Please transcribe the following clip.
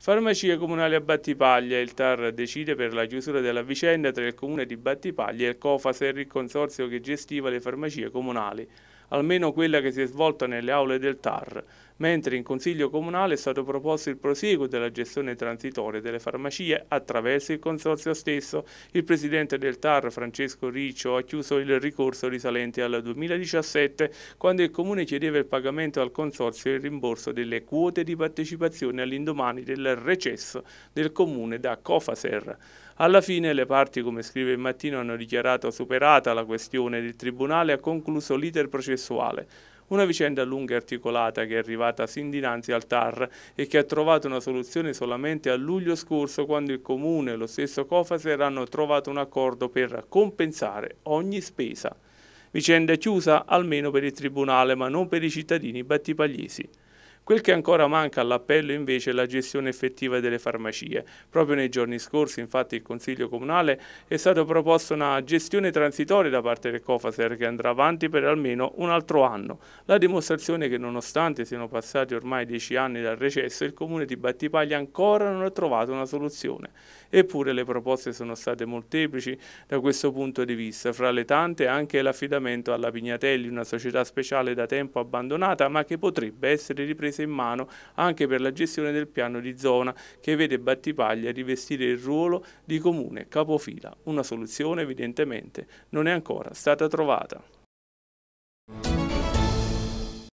Farmacie Comunale a Battipaglia, il TAR decide per la chiusura della vicenda tra il comune di Battipaglia e il COFASER, il consorzio che gestiva le farmacie comunali almeno quella che si è svolta nelle aule del TAR, mentre in Consiglio Comunale è stato proposto il prosieguo della gestione transitoria delle farmacie attraverso il Consorzio stesso. Il Presidente del TAR, Francesco Riccio, ha chiuso il ricorso risalente al 2017, quando il Comune chiedeva il pagamento al Consorzio e il rimborso delle quote di partecipazione all'indomani del recesso del Comune da Cofaser. Alla fine le parti, come scrive il mattino, hanno dichiarato superata la questione ed il Tribunale ha concluso l'iter processuale. Una vicenda lunga e articolata che è arrivata sin dinanzi al TAR e che ha trovato una soluzione solamente a luglio scorso quando il Comune e lo stesso Cofaser hanno trovato un accordo per compensare ogni spesa. Vicenda chiusa almeno per il Tribunale ma non per i cittadini battipagliesi. Quel che ancora manca all'appello invece è la gestione effettiva delle farmacie. Proprio nei giorni scorsi infatti il Consiglio Comunale è stata proposta una gestione transitoria da parte del Cofaser che andrà avanti per almeno un altro anno. La dimostrazione che nonostante siano passati ormai dieci anni dal recesso il Comune di Battipaglia ancora non ha trovato una soluzione. Eppure le proposte sono state molteplici da questo punto di vista, fra le tante anche l'affidamento alla Pignatelli, una società speciale da tempo abbandonata ma che potrebbe essere ripresa presa in mano anche per la gestione del piano di zona che vede Battipaglia rivestire il ruolo di comune capofila. Una soluzione evidentemente non è ancora stata trovata.